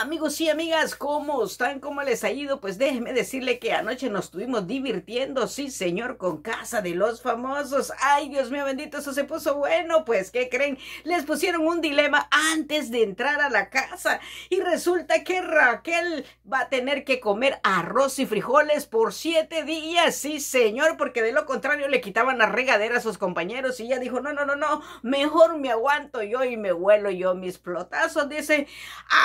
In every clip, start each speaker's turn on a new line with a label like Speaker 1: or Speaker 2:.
Speaker 1: Amigos y amigas, ¿cómo están? ¿Cómo les ha ido? Pues déjenme decirle que anoche nos estuvimos divirtiendo, sí señor, con Casa de los Famosos. Ay, Dios mío bendito, eso se puso bueno. Pues, ¿qué creen? Les pusieron un dilema antes de entrar a la casa y resulta que Raquel va a tener que comer arroz y frijoles por siete días, sí señor, porque de lo contrario le quitaban la regadera a sus compañeros y ella dijo, no, no, no, no, mejor me aguanto yo y me huelo yo mis plotazos, dice,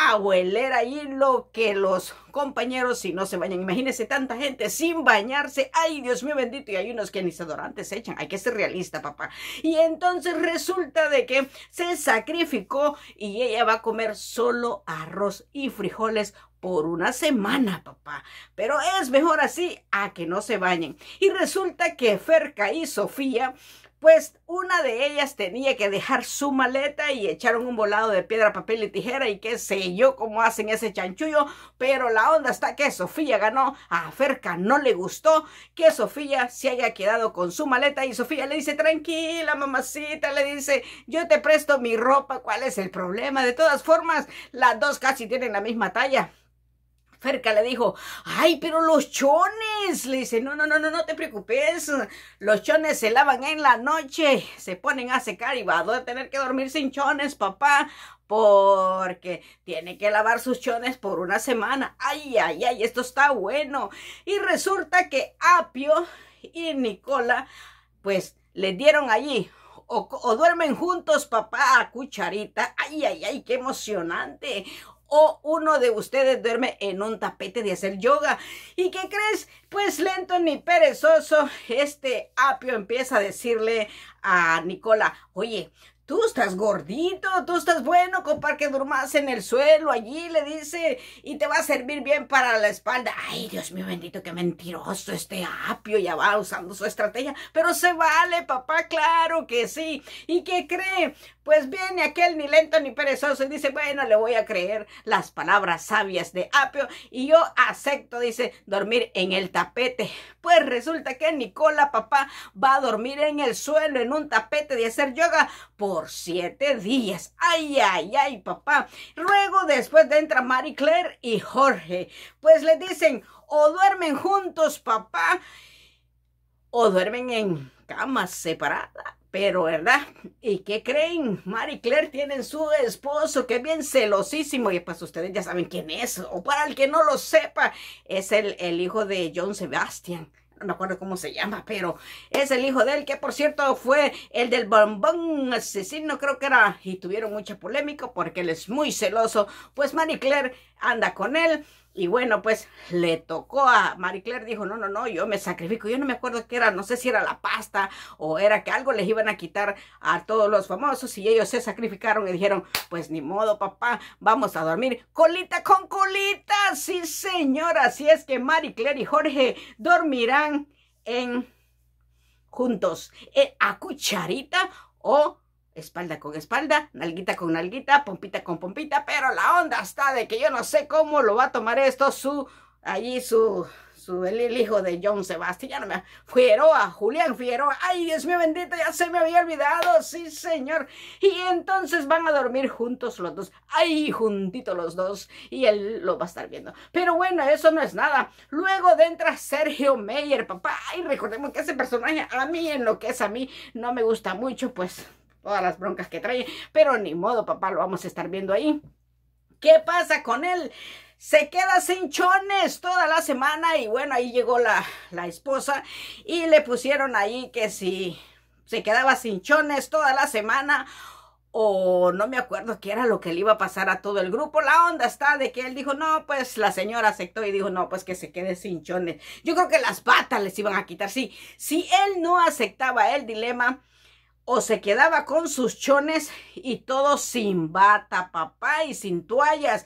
Speaker 1: abuela ahí lo que los compañeros si no se bañan. Imagínense tanta gente sin bañarse. Ay, Dios mío bendito. Y hay unos que ni se se echan. Hay que ser realista, papá. Y entonces resulta de que se sacrificó y ella va a comer solo arroz y frijoles por una semana, papá. Pero es mejor así a que no se bañen. Y resulta que Ferca y Sofía pues una de ellas tenía que dejar su maleta y echaron un volado de piedra, papel y tijera y qué sé yo cómo hacen ese chanchullo, pero la onda está que Sofía ganó, a Ferca no le gustó que Sofía se haya quedado con su maleta y Sofía le dice, tranquila mamacita, le dice, yo te presto mi ropa, ¿cuál es el problema? De todas formas, las dos casi tienen la misma talla. Ferca le dijo, ay, pero los chones. Le dice, no, no, no, no, no te preocupes. Los chones se lavan en la noche, se ponen a secar y va a tener que dormir sin chones, papá, porque tiene que lavar sus chones por una semana. Ay, ay, ay, esto está bueno. Y resulta que Apio y Nicola, pues, le dieron allí o, o, duermen juntos, papá, cucharita. Ay, ay, ay, qué emocionante o uno de ustedes duerme en un tapete de hacer yoga. ¿Y qué crees? Pues lento ni perezoso, este apio empieza a decirle a Nicola, oye, Tú estás gordito, tú estás bueno, compadre, que durmas en el suelo allí, le dice, y te va a servir bien para la espalda. Ay, Dios mío bendito, qué mentiroso este apio, ya va usando su estrategia, pero se vale, papá, claro que sí. ¿Y qué cree? Pues viene aquel ni lento ni perezoso y dice, bueno, le voy a creer las palabras sabias de apio y yo acepto, dice, dormir en el tapete. Pues resulta que Nicola, papá, va a dormir en el suelo, en un tapete de hacer yoga. Por por siete días. Ay, ay, ay, papá. Luego después de entra Marie Claire y Jorge. Pues le dicen, o duermen juntos, papá, o duermen en camas separadas. Pero, ¿verdad? ¿Y qué creen? Marie Claire tienen su esposo, que bien celosísimo. Y pues ustedes ya saben quién es. O para el que no lo sepa, es el, el hijo de John Sebastian no me acuerdo cómo se llama, pero es el hijo de él, que por cierto fue el del bombón asesino, creo que era, y tuvieron mucha polémica porque él es muy celoso, pues Marie Claire anda con él, y bueno, pues le tocó a Marie Claire, dijo, no, no, no, yo me sacrifico. Yo no me acuerdo qué era, no sé si era la pasta o era que algo les iban a quitar a todos los famosos y ellos se sacrificaron y dijeron, pues ni modo, papá, vamos a dormir colita con colita. Sí, señora, así es que Marie Claire y Jorge dormirán en juntos, eh, a cucharita o espalda con espalda, nalguita con nalguita, pompita con pompita, pero la onda está de que yo no sé cómo lo va a tomar esto su, ahí su, su, el, hijo de John Sebastián, me, a Julián Figueroa, ay Dios mío bendito, ya se me había olvidado, sí señor, y entonces van a dormir juntos los dos, ahí juntito los dos, y él lo va a estar viendo, pero bueno, eso no es nada, luego de entra Sergio Meyer, papá, y recordemos que ese personaje a mí en lo que es a mí no me gusta mucho, pues todas las broncas que trae, pero ni modo, papá, lo vamos a estar viendo ahí. ¿Qué pasa con él? se queda sin chones toda la semana y bueno, ahí llegó la, la, esposa y le pusieron ahí que si se quedaba sin chones toda la semana o no me acuerdo qué era lo que le iba a pasar a todo el grupo. La onda está de que él dijo, no, pues la señora aceptó y dijo, no, pues que se quede sin chones. Yo creo que las patas les iban a quitar. Sí, si él no aceptaba el dilema, o se quedaba con sus chones y todo sin bata, papá, y sin toallas.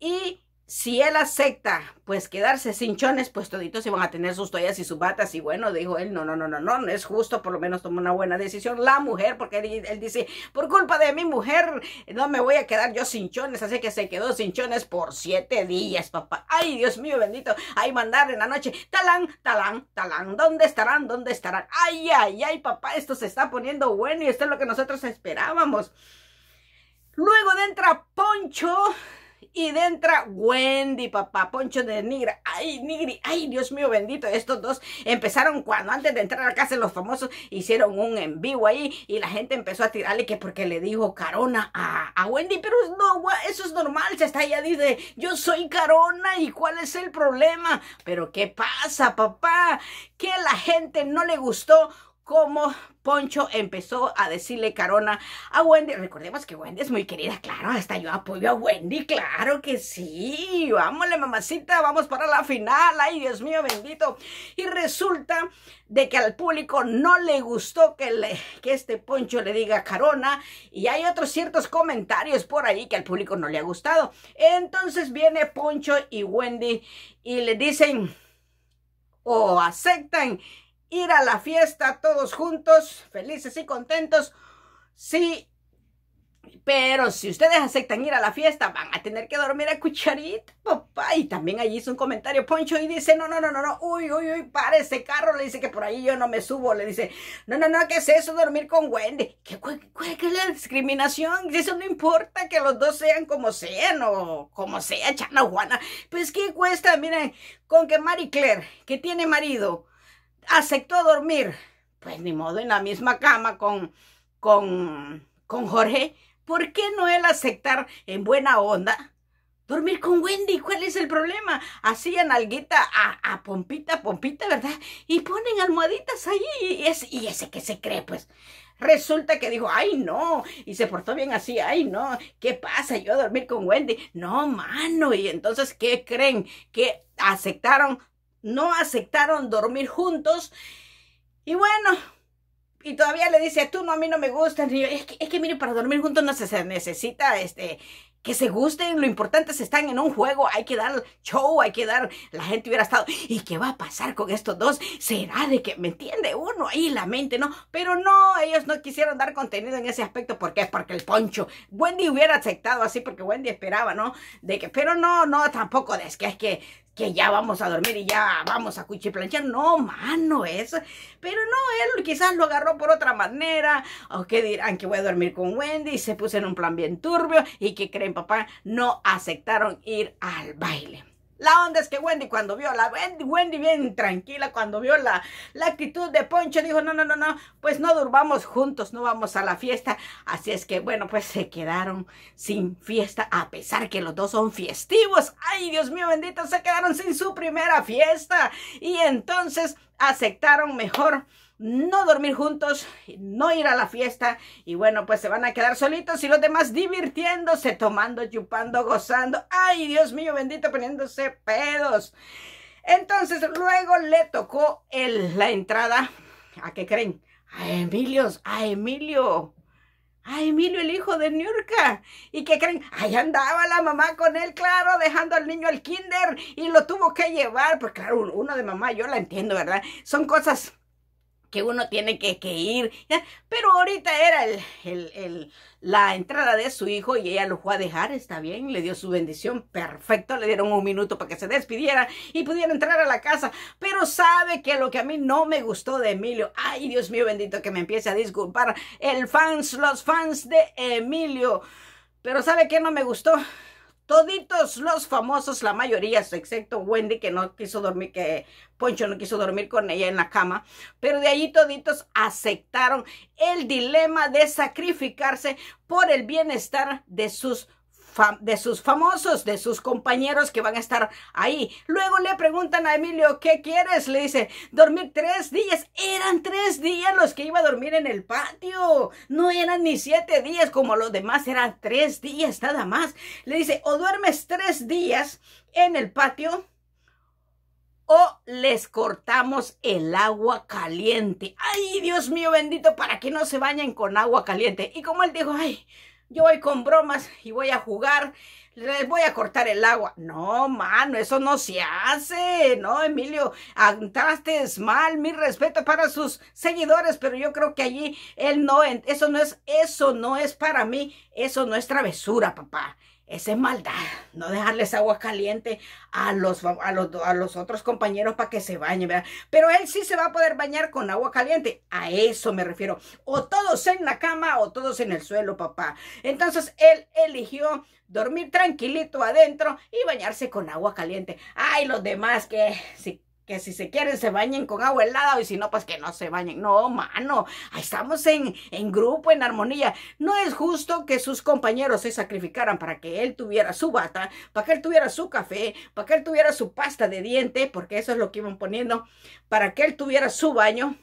Speaker 1: Y si él acepta, pues quedarse chones, pues toditos iban a tener sus toallas y sus batas. Y bueno, dijo él, no, no, no, no, no, no es justo, por lo menos tomó una buena decisión la mujer, porque él, dice, por culpa de mi mujer, no me voy a quedar yo chones. Así que se quedó chones por siete días, papá. Ay, Dios mío, bendito. Ahí mandar en la noche, talán, talán, talán, ¿dónde estarán? ¿Dónde estarán? Ay, ay, ay, papá, esto se está poniendo bueno y esto es lo que nosotros esperábamos. Luego de entra Poncho y de entra Wendy, papá, Poncho de Nigra. Ay, Nigri, ay, Dios mío bendito. Estos dos empezaron cuando antes de entrar a la casa de los famosos hicieron un en vivo ahí y la gente empezó a tirarle que porque le dijo Carona a, Wendy. Pero no, eso es normal. Se está allá, dice, yo soy Carona y cuál es el problema. Pero ¿qué pasa, papá? Que la gente no le gustó cómo Poncho empezó a decirle carona a Wendy. Recordemos que Wendy es muy querida, claro, hasta yo apoyo a Wendy, claro que sí. Vámonos, mamacita, vamos para la final. Ay, Dios mío, bendito. Y resulta de que al público no le gustó que, le, que este Poncho le diga carona. Y hay otros ciertos comentarios por ahí que al público no le ha gustado. Entonces viene Poncho y Wendy y le dicen o aceptan ir a la fiesta todos juntos, felices y contentos. Sí, pero si ustedes aceptan ir a la fiesta, van a tener que dormir a cucharita, papá. Y también allí hizo un comentario Poncho y dice, no, no, no, no, no, uy, uy, uy, para ese carro. Le dice que por ahí yo no me subo. Le dice, no, no, no, ¿qué es eso? Dormir con Wendy. ¿Qué, es la discriminación? Eso no importa que los dos sean como sean o como sea, Chana Pues, ¿qué cuesta? Miren, con que Marie Claire, que tiene marido, aceptó dormir, pues ni modo, en la misma cama con, con, con Jorge. ¿Por qué no él aceptar en buena onda dormir con Wendy? ¿Cuál es el problema? en alguita a, a Pompita, Pompita, ¿verdad? Y ponen almohaditas ahí y, ese, y ese que se cree, pues. Resulta que dijo, ay no, y se portó bien así, ay no, ¿qué pasa? Yo a dormir con Wendy. No, mano, y entonces, ¿qué creen? Que aceptaron no aceptaron dormir juntos. Y bueno, y todavía le dice, tú no, a mí no me gusta es que, es para dormir juntos no se, necesita este, que se gusten. Lo importante es estar en un juego. Hay que dar show, hay que dar... La gente hubiera estado, ¿y qué va a pasar con estos dos? ¿Será de que me entiende uno ahí la mente, no? Pero no, ellos no quisieron dar contenido en ese aspecto. porque es Porque el poncho, Wendy hubiera aceptado así porque Wendy esperaba, ¿no? De que, pero no, no, tampoco es que es que que ya vamos a dormir y ya vamos a cuchiplanchar. No, mano, es. Pero no, él quizás lo agarró por otra manera. O que dirán que voy a dormir con Wendy. Y se en un plan bien turbio. Y que creen, papá, no aceptaron ir al baile. La onda es que Wendy cuando vio, la Wendy, Wendy bien tranquila cuando vio la, la actitud de Poncho, dijo, no, no, no, no, pues no durmamos juntos, no vamos a la fiesta. Así es que, bueno, pues se quedaron sin fiesta, a pesar que los dos son festivos. Ay, Dios mío bendito, se quedaron sin su primera fiesta. Y entonces aceptaron mejor no dormir juntos, no ir a la fiesta y bueno, pues se van a quedar solitos y los demás divirtiéndose, tomando, chupando, gozando. Ay, Dios mío bendito, poniéndose pedos. Entonces luego le tocó el, la entrada, ¿a qué creen? A Emilio, a Emilio. A Emilio, el hijo de Niurka. ¿Y qué creen? Ahí andaba la mamá con él, claro, dejando al niño al kinder y lo tuvo que llevar. Porque claro, uno de mamá, yo la entiendo, ¿verdad? Son cosas que uno tiene que, ir. Pero ahorita era el, el, la entrada de su hijo y ella lo fue a dejar, está bien, le dio su bendición, perfecto, le dieron un minuto para que se despidiera y pudiera entrar a la casa. Pero sabe que lo que a mí no me gustó de Emilio, ay Dios mío bendito que me empiece a disculpar, el fans, los fans de Emilio. Pero sabe que no me gustó Toditos los famosos, la mayoría, excepto Wendy, que no quiso dormir, que Poncho no quiso dormir con ella en la cama. Pero de allí toditos aceptaron el dilema de sacrificarse por el bienestar de sus de sus famosos, de sus compañeros que van a estar ahí. Luego le preguntan a Emilio, ¿qué quieres? Le dice, dormir tres días. Eran tres días los que iba a dormir en el patio. No eran ni siete días como los demás, eran tres días nada más. Le dice, o duermes tres días en el patio o les cortamos el agua caliente. Ay, Dios mío bendito, para que no se bañen con agua caliente. Y como él dijo, ay, yo voy con bromas y voy a jugar. Les voy a cortar el agua. No, mano, eso no se hace. No, Emilio, andaste mal. Mi respeto para sus seguidores, pero yo creo que allí él no, eso no es, eso no es para mí. Eso no es travesura, papá. Esa es maldad, no dejarles agua caliente a los, a los otros compañeros para que se bañen, ¿verdad? Pero él sí se va a poder bañar con agua caliente, a eso me refiero. O todos en la cama o todos en el suelo, papá. Entonces él eligió dormir tranquilito adentro y bañarse con agua caliente. Ay, los demás que si que si se quieren se bañen con agua helada y si no, pues que no se bañen. No, mano, estamos en, en grupo, en armonía. No es justo que sus compañeros se sacrificaran para que él tuviera su bata, para que él tuviera su café, para que él tuviera su pasta de diente, porque eso es lo que iban poniendo, para que él tuviera su baño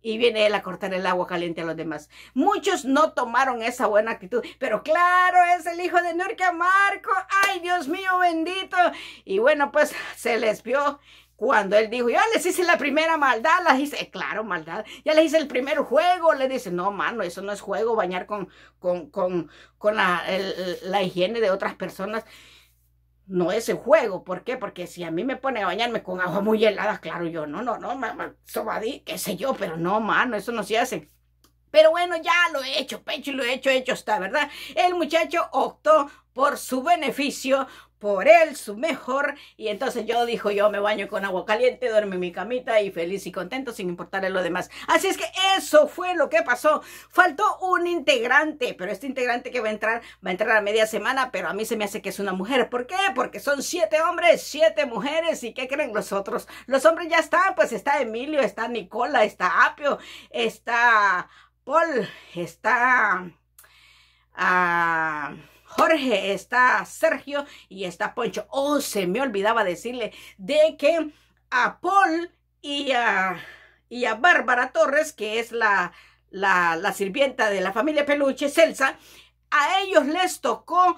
Speaker 1: y viene él a cortar el agua caliente a los demás. Muchos no tomaron esa buena actitud, pero claro, es el hijo de Nurka Marco. Ay, Dios mío, bendito. Y bueno, pues se les vio cuando él dijo, yo les hice la primera maldad, las hice, eh, claro, maldad, ya les hice el primer juego, le dice, no, mano, eso no es juego, bañar con, con, con, con la, la higiene de otras personas no es el juego. ¿Por qué? Porque si a mí me pone a bañarme con agua muy helada, claro, yo no, no, no, mamá, sobadí, qué sé yo, pero no, mano, eso no se hace. Pero bueno, ya lo he hecho, pecho, y lo he hecho, hecho está, ¿verdad? El muchacho optó por su beneficio, por él, su mejor. Y entonces yo dijo, yo me baño con agua caliente, duermo en mi camita y feliz y contento sin importarle lo demás. Así es que eso fue lo que pasó. Faltó un integrante, pero este integrante que va a entrar, va a entrar a media semana, pero a mí se me hace que es una mujer. ¿Por qué? Porque son siete hombres, siete mujeres. ¿Y qué creen los otros? Los hombres ya están, pues está Emilio, está Nicola, está Apio, está Paul, está... Ah, Jorge, está Sergio y está Poncho. Oh, se me olvidaba decirle de que a Paul y a, y a Bárbara Torres, que es la, la, la sirvienta de la familia Peluche, Celsa, a ellos les tocó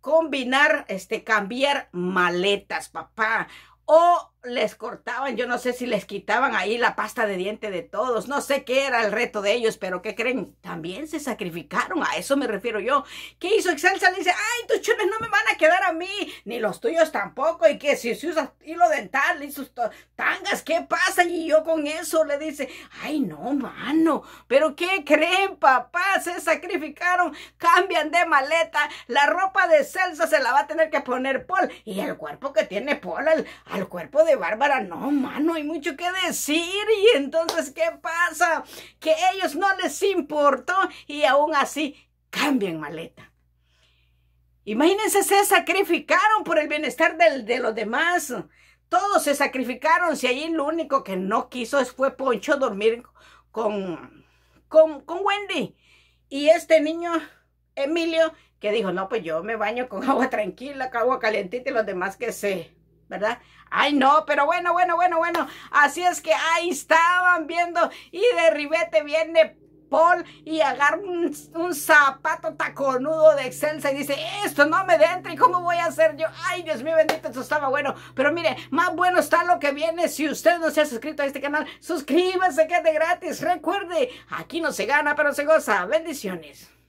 Speaker 1: combinar, este, cambiar maletas, papá. O oh, les cortaban, yo no sé si les quitaban ahí la pasta de diente de todos, no sé qué era el reto de ellos, pero ¿qué creen? También se sacrificaron, a eso me refiero yo. ¿Qué hizo Excelsa? Le dice, ay, tus chones no me van a quedar a mí, ni los tuyos tampoco, y que si, usa usa hilo dental y sus tangas, ¿qué pasa? Y yo con eso le dice, ay, no, mano, pero ¿qué creen, papá? Se sacrificaron, cambian de maleta, la ropa de Celsa se la va a tener que poner Paul, y el cuerpo que tiene Paul, al cuerpo de Bárbara, no, mano, hay mucho que decir. Y entonces, ¿qué pasa? Que a ellos no les importó y aún así cambian maleta. Imagínense, se sacrificaron por el bienestar de los demás. Todos se sacrificaron, si allí lo único que no quiso fue Poncho dormir con, con, con Wendy. Y este niño, Emilio, que dijo, no, pues yo me baño con agua tranquila, con agua calentita y los demás que se, ¿verdad? Ay, no, pero bueno, bueno, bueno, bueno. Así es que ahí estaban viendo y de ribete viene Paul y agarra un, un, zapato taconudo de excelsa y dice, esto no me entra y cómo voy a hacer yo. Ay, Dios mío bendito, esto estaba bueno. Pero mire, más bueno está lo que viene. Si usted no se ha suscrito a este canal, suscríbase que es de gratis. Recuerde, aquí no se gana, pero se goza. Bendiciones.